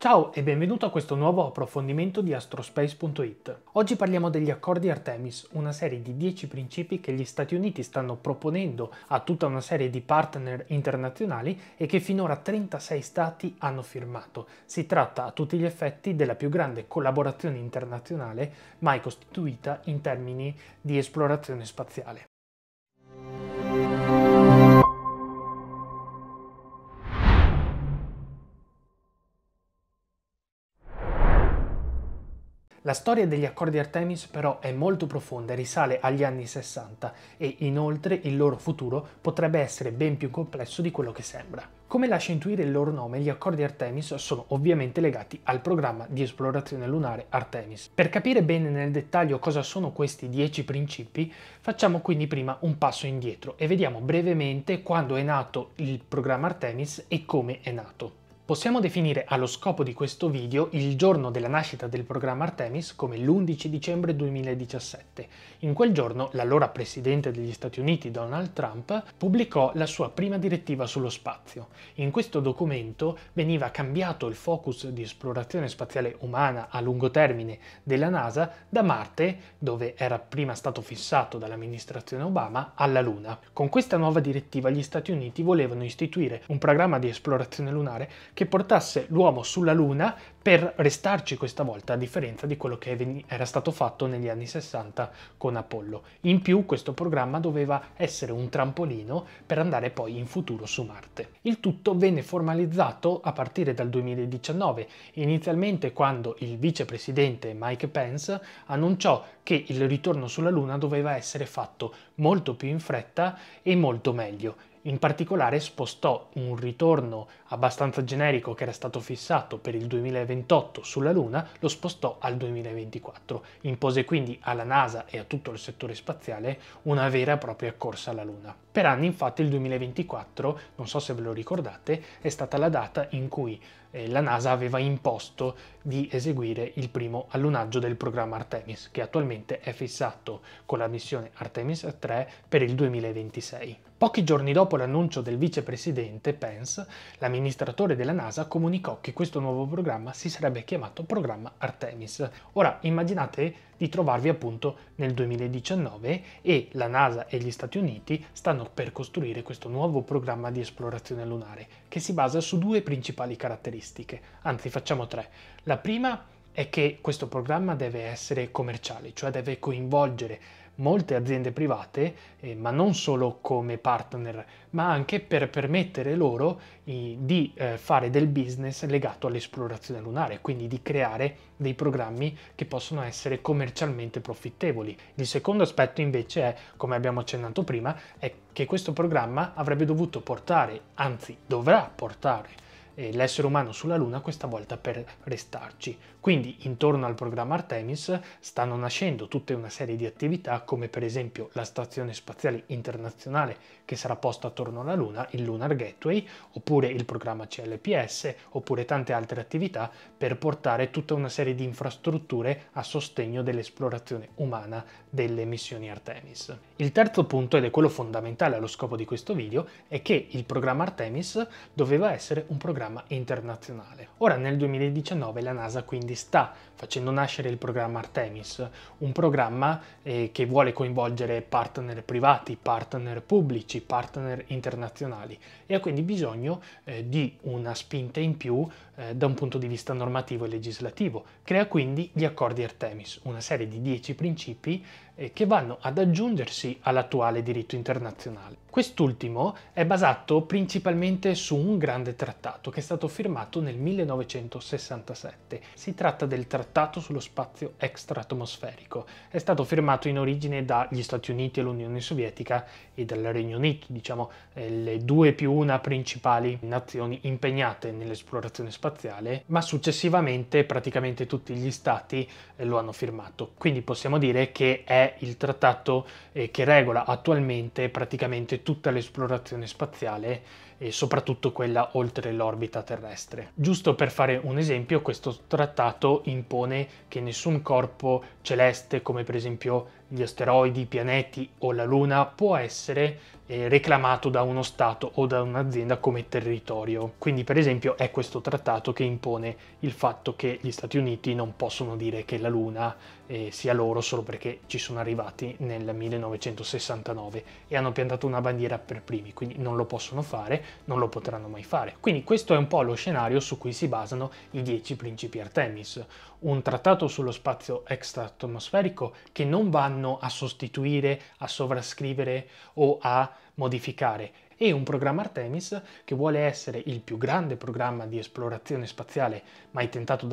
Ciao e benvenuto a questo nuovo approfondimento di astrospace.it. Oggi parliamo degli accordi Artemis, una serie di 10 principi che gli Stati Uniti stanno proponendo a tutta una serie di partner internazionali e che finora 36 stati hanno firmato. Si tratta a tutti gli effetti della più grande collaborazione internazionale mai costituita in termini di esplorazione spaziale. La storia degli accordi Artemis però è molto profonda e risale agli anni 60 e inoltre il loro futuro potrebbe essere ben più complesso di quello che sembra. Come lascia intuire il loro nome, gli accordi Artemis sono ovviamente legati al programma di esplorazione lunare Artemis. Per capire bene nel dettaglio cosa sono questi 10 principi, facciamo quindi prima un passo indietro e vediamo brevemente quando è nato il programma Artemis e come è nato. Possiamo definire allo scopo di questo video il giorno della nascita del programma Artemis come l'11 dicembre 2017. In quel giorno l'allora presidente degli Stati Uniti Donald Trump pubblicò la sua prima direttiva sullo spazio. In questo documento veniva cambiato il focus di esplorazione spaziale umana a lungo termine della NASA da Marte, dove era prima stato fissato dall'amministrazione Obama, alla Luna. Con questa nuova direttiva gli Stati Uniti volevano istituire un programma di esplorazione lunare che portasse l'uomo sulla Luna per restarci questa volta, a differenza di quello che era stato fatto negli anni 60 con Apollo. In più questo programma doveva essere un trampolino per andare poi in futuro su Marte. Il tutto venne formalizzato a partire dal 2019, inizialmente quando il vicepresidente Mike Pence annunciò che il ritorno sulla Luna doveva essere fatto molto più in fretta e molto meglio in particolare spostò un ritorno abbastanza generico che era stato fissato per il 2028 sulla Luna, lo spostò al 2024. Impose quindi alla NASA e a tutto il settore spaziale una vera e propria corsa alla Luna. Per anni infatti il 2024, non so se ve lo ricordate, è stata la data in cui eh, la NASA aveva imposto di eseguire il primo allunaggio del programma Artemis, che attualmente è fissato con la missione Artemis 3 per il 2026. Pochi giorni dopo l'annuncio del vicepresidente Pence, l'amministratore della NASA comunicò che questo nuovo programma si sarebbe chiamato programma Artemis. Ora immaginate di trovarvi appunto nel 2019 e la NASA e gli Stati Uniti stanno per costruire questo nuovo programma di esplorazione lunare che si basa su due principali caratteristiche, anzi facciamo tre. La prima è che questo programma deve essere commerciale, cioè deve coinvolgere molte aziende private, eh, ma non solo come partner, ma anche per permettere loro eh, di eh, fare del business legato all'esplorazione lunare, quindi di creare dei programmi che possono essere commercialmente profittevoli. Il secondo aspetto invece è, come abbiamo accennato prima, è che questo programma avrebbe dovuto portare, anzi dovrà portare, eh, l'essere umano sulla Luna questa volta per restarci. Quindi intorno al programma Artemis stanno nascendo tutta una serie di attività come per esempio la Stazione Spaziale Internazionale che sarà posta attorno alla Luna, il Lunar Gateway, oppure il programma CLPS, oppure tante altre attività per portare tutta una serie di infrastrutture a sostegno dell'esplorazione umana delle missioni Artemis. Il terzo punto, ed è quello fondamentale allo scopo di questo video, è che il programma Artemis doveva essere un programma internazionale. Ora nel 2019 la NASA quindi quindi sta facendo nascere il programma Artemis, un programma eh, che vuole coinvolgere partner privati, partner pubblici, partner internazionali e ha quindi bisogno eh, di una spinta in più eh, da un punto di vista normativo e legislativo. Crea quindi gli accordi Artemis, una serie di dieci principi che vanno ad aggiungersi all'attuale diritto internazionale. Quest'ultimo è basato principalmente su un grande trattato che è stato firmato nel 1967. Si tratta del Trattato sullo spazio extraatmosferico. È stato firmato in origine dagli Stati Uniti e l'Unione Sovietica e dal Regno Unito, diciamo eh, le due più una principali nazioni impegnate nell'esplorazione spaziale, ma successivamente praticamente tutti gli stati eh, lo hanno firmato. Quindi possiamo dire che è il trattato eh, che regola attualmente praticamente tutta l'esplorazione spaziale e soprattutto quella oltre l'orbita terrestre. Giusto per fare un esempio, questo trattato impone che nessun corpo celeste come per esempio gli asteroidi, i pianeti o la Luna può essere eh, reclamato da uno Stato o da un'azienda come territorio. Quindi per esempio è questo trattato che impone il fatto che gli Stati Uniti non possono dire che la Luna eh, sia loro solo perché ci sono arrivati nel 1969 e hanno piantato una bandiera per primi, quindi non lo possono fare, non lo potranno mai fare. Quindi questo è un po' lo scenario su cui si basano i 10 principi Artemis, un trattato sullo spazio extraatmosferico che non vanno a sostituire, a sovrascrivere o a modificare e un programma Artemis che vuole essere il più grande programma di esplorazione spaziale mai tentato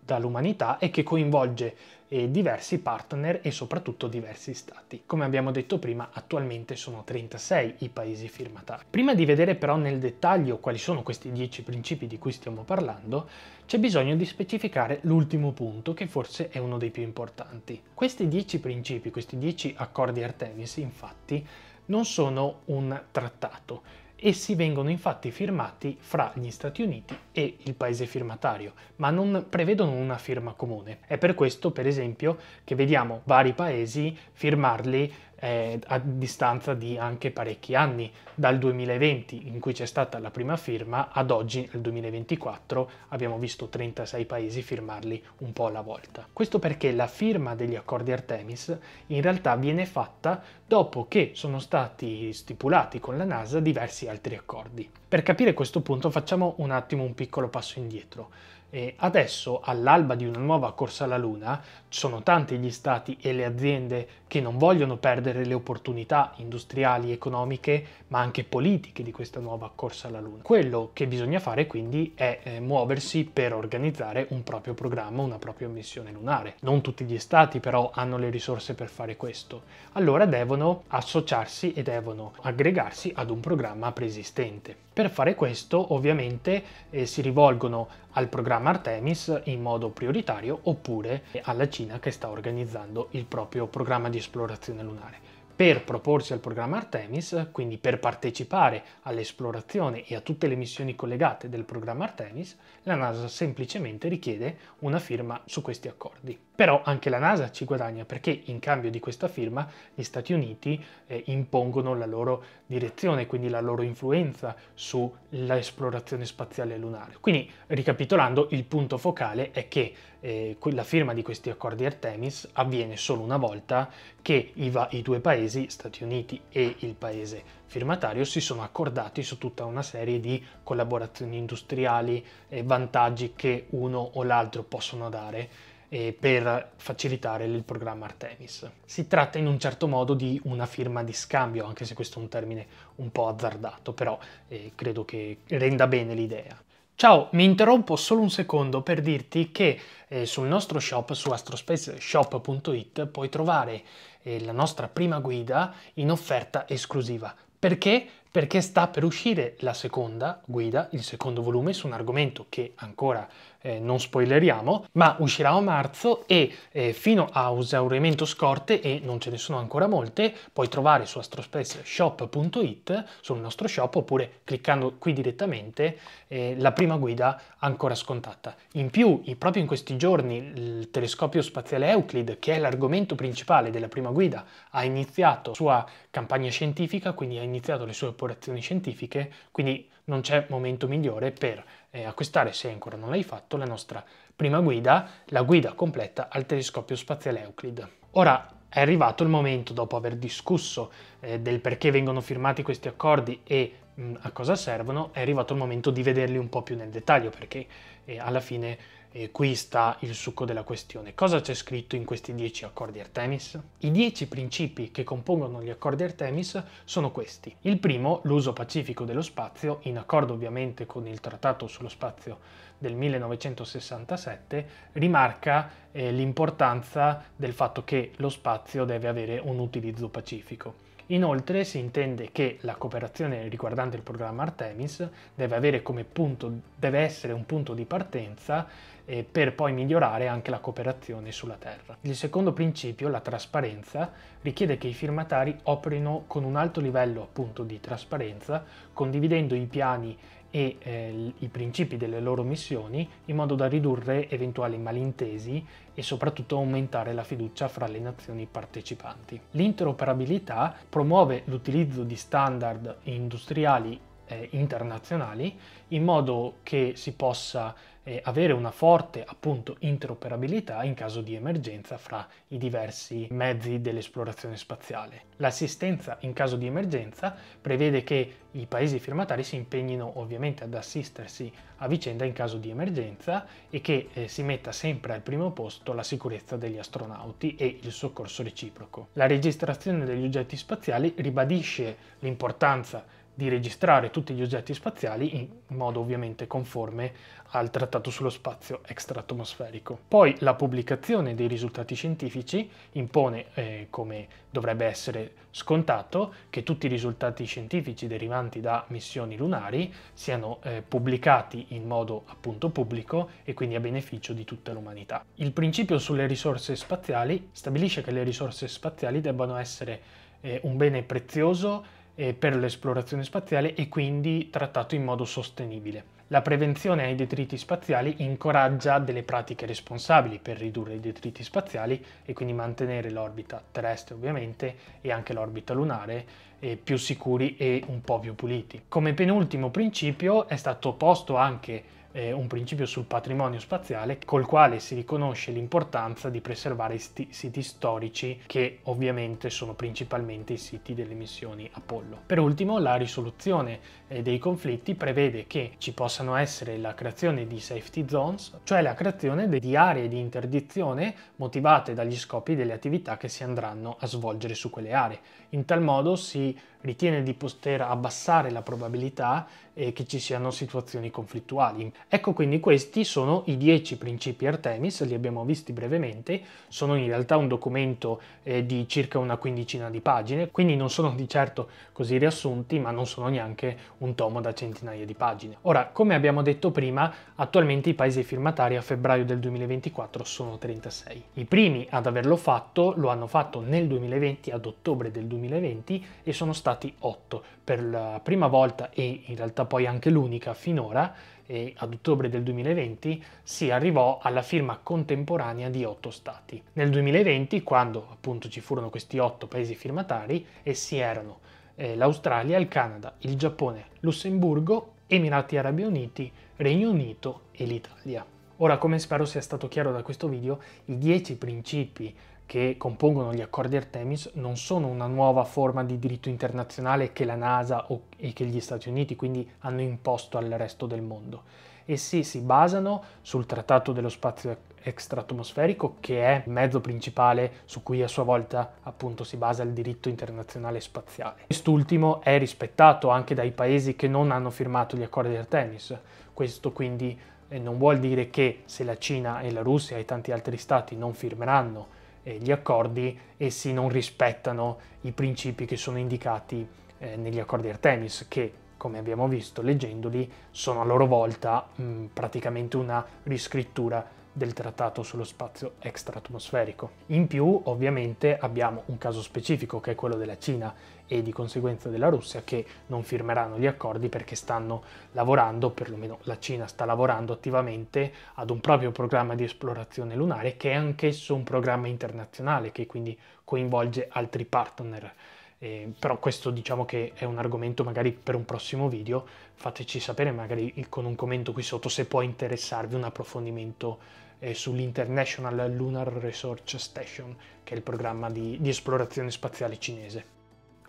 dall'umanità e che coinvolge e diversi partner e soprattutto diversi stati. Come abbiamo detto prima, attualmente sono 36 i paesi firmatari. Prima di vedere però nel dettaglio quali sono questi 10 principi di cui stiamo parlando, c'è bisogno di specificare l'ultimo punto, che forse è uno dei più importanti. Questi 10 principi, questi 10 accordi Artemis, infatti, non sono un trattato, Essi vengono infatti firmati fra gli Stati Uniti e il paese firmatario, ma non prevedono una firma comune. È per questo, per esempio, che vediamo vari paesi firmarli eh, a distanza di anche parecchi anni, dal 2020 in cui c'è stata la prima firma ad oggi nel 2024 abbiamo visto 36 paesi firmarli un po' alla volta. Questo perché la firma degli accordi Artemis in realtà viene fatta dopo che sono stati stipulati con la NASA diversi altri accordi. Per capire questo punto facciamo un attimo un piccolo passo indietro. E adesso, all'alba di una nuova corsa alla Luna, sono tanti gli stati e le aziende che non vogliono perdere le opportunità industriali, economiche, ma anche politiche di questa nuova corsa alla Luna. Quello che bisogna fare quindi è eh, muoversi per organizzare un proprio programma, una propria missione lunare. Non tutti gli stati però hanno le risorse per fare questo. Allora devono associarsi e devono aggregarsi ad un programma preesistente. Per fare questo ovviamente eh, si rivolgono al programma programma Artemis in modo prioritario oppure alla Cina che sta organizzando il proprio programma di esplorazione lunare per proporsi al programma Artemis, quindi per partecipare all'esplorazione e a tutte le missioni collegate del programma Artemis, la NASA semplicemente richiede una firma su questi accordi. Però anche la NASA ci guadagna perché in cambio di questa firma gli Stati Uniti eh, impongono la loro direzione, quindi la loro influenza sull'esplorazione spaziale lunare. Quindi, ricapitolando, il punto focale è che eh, la firma di questi accordi Artemis avviene solo una volta che i, i due paesi, Stati Uniti e il paese firmatario, si sono accordati su tutta una serie di collaborazioni industriali e vantaggi che uno o l'altro possono dare eh, per facilitare il programma Artemis. Si tratta in un certo modo di una firma di scambio, anche se questo è un termine un po' azzardato, però eh, credo che renda bene l'idea. Ciao, mi interrompo solo un secondo per dirti che eh, sul nostro shop, su astrospaceshop.it, puoi trovare eh, la nostra prima guida in offerta esclusiva. Perché? Perché sta per uscire la seconda guida, il secondo volume, su un argomento che ancora eh, non spoileriamo, ma uscirà a marzo e eh, fino a esaurimento scorte, e non ce ne sono ancora molte, puoi trovare su astrospaceshop.it, sul nostro shop, oppure cliccando qui direttamente, eh, la prima guida ancora scontata. In più, proprio in questi giorni, il telescopio spaziale Euclid, che è l'argomento principale della prima guida, ha iniziato la sua campagna scientifica, quindi ha iniziato le sue operazioni scientifiche, quindi non c'è momento migliore per eh, acquistare se ancora non l'hai fatto la nostra prima guida, la guida completa al telescopio spaziale Euclid. Ora è arrivato il momento, dopo aver discusso eh, del perché vengono firmati questi accordi e mh, mm, a cosa servono, è arrivato il momento di vederli un po' più nel dettaglio perché eh, alla fine e eh, qui sta il succo della questione. Cosa c'è scritto in questi dieci accordi Artemis? I dieci principi che compongono gli accordi Artemis sono questi. Il primo, l'uso pacifico dello spazio, in accordo ovviamente con il Trattato sullo spazio del 1967, rimarca eh, l'importanza del fatto che lo spazio deve avere un utilizzo pacifico. Inoltre si intende che la cooperazione riguardante il programma Artemis deve, punto, deve essere un punto di partenza eh, per poi migliorare anche la cooperazione sulla Terra. Il secondo principio, la trasparenza, richiede che i firmatari operino con un alto livello appunto di trasparenza, condividendo i piani e eh, i principi delle loro missioni in modo da ridurre eventuali malintesi e soprattutto aumentare la fiducia fra le nazioni partecipanti. L'interoperabilità promuove l'utilizzo di standard industriali eh, internazionali in modo che si possa eh, avere una forte appunto interoperabilità in caso di emergenza fra i diversi mezzi dell'esplorazione spaziale. L'assistenza in caso di emergenza prevede che i paesi firmatari si impegnino ovviamente ad assistersi a vicenda in caso di emergenza e che eh, si metta sempre al primo posto la sicurezza degli astronauti e il soccorso reciproco. La registrazione degli oggetti spaziali ribadisce l'importanza di registrare tutti gli oggetti spaziali in modo ovviamente conforme al trattato sullo spazio extraatmosferico. Poi la pubblicazione dei risultati scientifici impone, eh, come dovrebbe essere scontato, che tutti i risultati scientifici derivanti da missioni lunari siano eh, pubblicati in modo appunto pubblico e quindi a beneficio di tutta l'umanità. Il principio sulle risorse spaziali stabilisce che le risorse spaziali debbano essere eh, un bene prezioso eh, per l'esplorazione spaziale e quindi trattato in modo sostenibile. La prevenzione ai detriti spaziali incoraggia delle pratiche responsabili per ridurre i detriti spaziali e quindi mantenere l'orbita terrestre ovviamente e anche l'orbita lunare eh, più sicuri e un po' più puliti. Come penultimo principio è stato posto anche eh, un principio sul patrimonio spaziale col quale si riconosce l'importanza di preservare sti- siti storici che ovviamente sono principalmente i siti delle missioni Apollo. Per ultimo la risoluzione eh, dei conflitti prevede che ci possano essere la creazione di safety zones, cioè la creazione di aree di interdizione motivate dagli scopi delle attività che si andranno a svolgere su quelle aree. In tal modo si ritiene di poter abbassare la probabilità e che ci siano situazioni conflittuali. Ecco quindi questi sono i 10 principi Artemis, li abbiamo visti brevemente, sono in realtà un documento eh, di circa una quindicina di pagine, quindi non sono di certo così riassunti, ma non sono neanche un tomo da centinaia di pagine. Ora, come abbiamo detto prima, attualmente i paesi firmatari a febbraio del 2024 sono 36. I primi ad averlo fatto lo hanno fatto nel 2020, ad ottobre del 2020, e sono stati 8. Per la prima volta e in realtà poi anche l'unica finora, e ad ottobre del 2020 si arrivò alla firma contemporanea di otto stati. Nel 2020, quando appunto ci furono questi otto paesi firmatari, essi erano eh, l'Australia, il Canada, il Giappone, Lussemburgo, Emirati Arabi Uniti, Regno Unito e l'Italia. Ora, come spero sia stato chiaro da questo video, i dieci principi che compongono gli accordi Artemis non sono una nuova forma di diritto internazionale che la NASA e che gli Stati Uniti quindi hanno imposto al resto del mondo. Essi si basano sul Trattato dello Spazio Extraatmosferico, che è il mezzo principale su cui a sua volta appunto si basa il diritto internazionale spaziale. Quest'ultimo è rispettato anche dai paesi che non hanno firmato gli accordi Artemis. Questo quindi eh, non vuol dire che se la Cina e la Russia e tanti altri stati non firmeranno eh, gli accordi, essi non rispettano i principi che sono indicati eh, negli accordi Artemis, che come abbiamo visto leggendoli sono a loro volta mh, praticamente una riscrittura del trattato sullo spazio extraatmosferico. In più, ovviamente, abbiamo un caso specifico che è quello della Cina e di conseguenza della Russia che non firmeranno gli accordi perché stanno lavorando, perlomeno la Cina sta lavorando attivamente ad un proprio programma di esplorazione lunare che è anch'esso un programma internazionale che quindi coinvolge altri partner eh, però questo diciamo che è un argomento magari per un prossimo video, fateci sapere magari con un commento qui sotto se può interessarvi un approfondimento eh, sull'International Lunar Research Station, che è il programma di, di esplorazione spaziale cinese.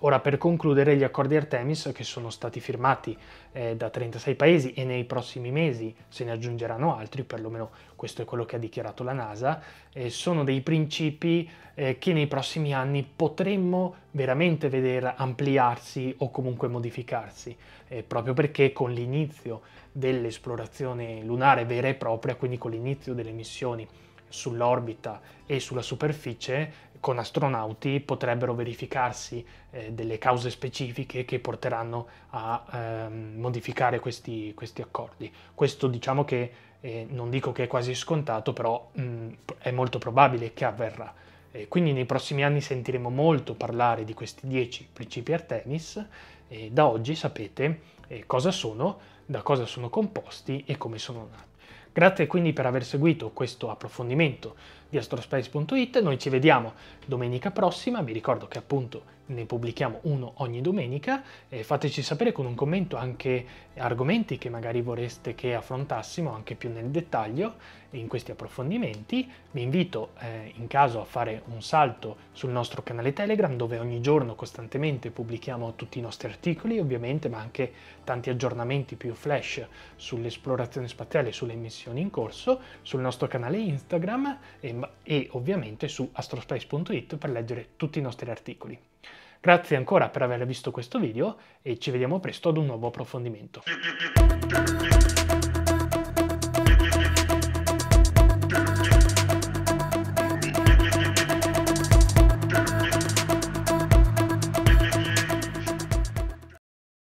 Ora per concludere gli accordi Artemis che sono stati firmati eh, da 36 paesi e nei prossimi mesi se ne aggiungeranno altri, perlomeno questo è quello che ha dichiarato la NASA, eh, sono dei principi eh, che nei prossimi anni potremmo veramente vedere ampliarsi o comunque modificarsi, eh, proprio perché con l'inizio dell'esplorazione lunare vera e propria, quindi con l'inizio delle missioni sull'orbita e sulla superficie con astronauti potrebbero verificarsi eh, delle cause specifiche che porteranno a ehm, modificare questi, questi, accordi. Questo diciamo che eh, non dico che è quasi scontato, però mh, mm, è molto probabile che avverrà. Eh, quindi nei prossimi anni sentiremo molto parlare di questi 10 principi Artemis e da oggi sapete eh, cosa sono, da cosa sono composti e come sono nati. Grazie quindi per aver seguito questo approfondimento di astrospace.it, noi ci vediamo domenica prossima, vi ricordo che appunto ne pubblichiamo uno ogni domenica e fateci sapere con un commento anche argomenti che magari vorreste che affrontassimo anche più nel dettaglio in questi approfondimenti. Vi invito eh, in caso a fare un salto sul nostro canale Telegram dove ogni giorno costantemente pubblichiamo tutti i nostri articoli ovviamente ma anche tanti aggiornamenti più flash sull'esplorazione spaziale, sulle missioni trasmissioni in corso sul nostro canale Instagram e, e ovviamente su astrospace.it per leggere tutti i nostri articoli. Grazie ancora per aver visto questo video e ci vediamo presto ad un nuovo approfondimento.